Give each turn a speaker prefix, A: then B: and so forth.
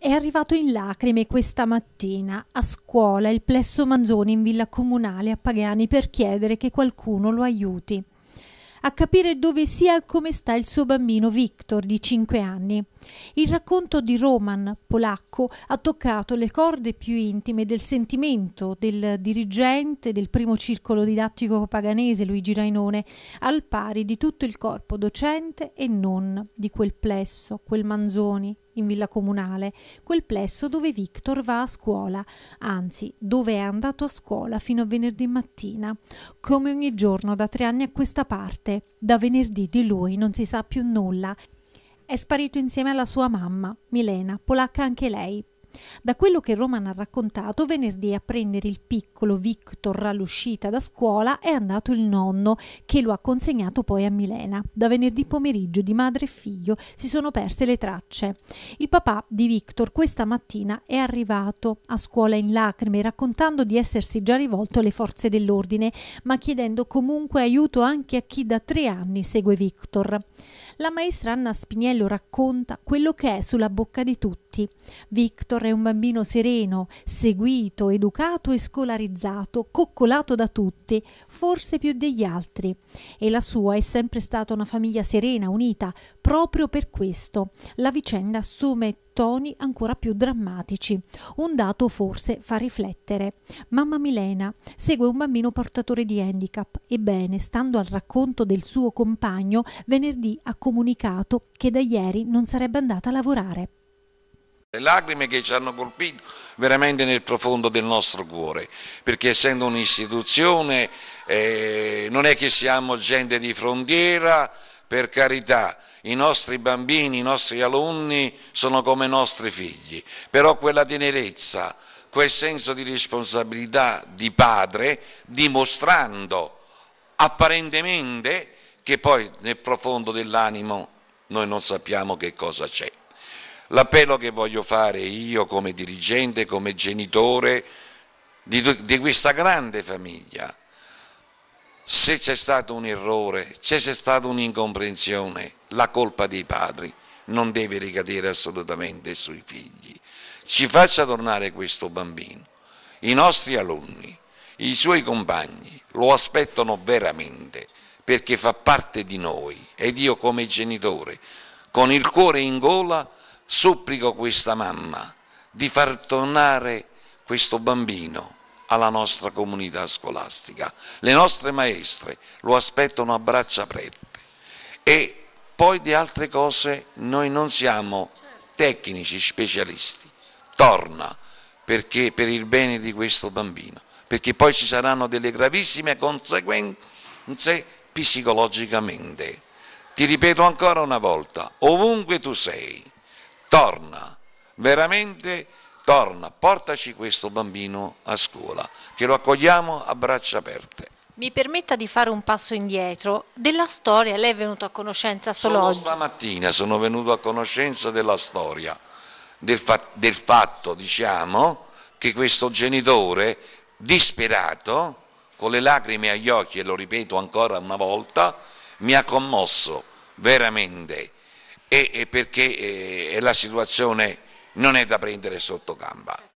A: È arrivato in lacrime questa mattina a scuola il plesso Manzoni in villa comunale a Pagani per chiedere che qualcuno lo aiuti a capire dove sia e come sta il suo bambino Victor di 5 anni. Il racconto di Roman, polacco, ha toccato le corde più intime del sentimento del dirigente del primo circolo didattico paganese Luigi Rainone, al pari di tutto il corpo docente e non di quel plesso, quel Manzoni, in villa comunale, quel plesso dove Victor va a scuola, anzi dove è andato a scuola fino a venerdì mattina, come ogni giorno da tre anni a questa parte. Da venerdì di lui non si sa più nulla. È sparito insieme alla sua mamma, Milena, polacca anche lei, da quello che Roman ha raccontato, venerdì a prendere il piccolo Victor all'uscita da scuola è andato il nonno, che lo ha consegnato poi a Milena. Da venerdì pomeriggio di madre e figlio si sono perse le tracce. Il papà di Victor questa mattina è arrivato a scuola in lacrime, raccontando di essersi già rivolto alle forze dell'ordine, ma chiedendo comunque aiuto anche a chi da tre anni segue Victor. La maestra Anna Spiniello racconta quello che è sulla bocca di tutti. Victor è è un bambino sereno, seguito, educato e scolarizzato, coccolato da tutti, forse più degli altri. E la sua è sempre stata una famiglia serena, unita. Proprio per questo la vicenda assume toni ancora più drammatici. Un dato forse fa riflettere. Mamma Milena segue un bambino portatore di handicap. Ebbene, stando al racconto del suo compagno, venerdì ha comunicato che da ieri non sarebbe andata a lavorare.
B: Le lacrime che ci hanno colpito veramente nel profondo del nostro cuore, perché essendo un'istituzione eh, non è che siamo gente di frontiera, per carità, i nostri bambini, i nostri alunni sono come i nostri figli, però quella tenerezza, quel senso di responsabilità di padre dimostrando apparentemente che poi nel profondo dell'animo noi non sappiamo che cosa c'è. L'appello che voglio fare io come dirigente, come genitore di, di questa grande famiglia, se c'è stato un errore, se c'è stata un'incomprensione, la colpa dei padri non deve ricadere assolutamente sui figli. Ci faccia tornare questo bambino. I nostri alunni, i suoi compagni lo aspettano veramente perché fa parte di noi ed io come genitore, con il cuore in gola, Supplico questa mamma di far tornare questo bambino alla nostra comunità scolastica. Le nostre maestre lo aspettano a braccia aperte e poi di altre cose noi non siamo tecnici specialisti. Torna perché per il bene di questo bambino, perché poi ci saranno delle gravissime conseguenze psicologicamente. Ti ripeto ancora una volta, ovunque tu sei, torna, veramente torna, portaci questo bambino a scuola, che lo accogliamo a braccia aperte.
A: Mi permetta di fare un passo indietro, della storia lei è venuto a conoscenza solo, solo oggi?
B: stamattina sono venuto a conoscenza della storia, del, fa del fatto, diciamo, che questo genitore disperato, con le lacrime agli occhi, e lo ripeto ancora una volta, mi ha commosso veramente e, e perché eh, la situazione non è da prendere sotto gamba.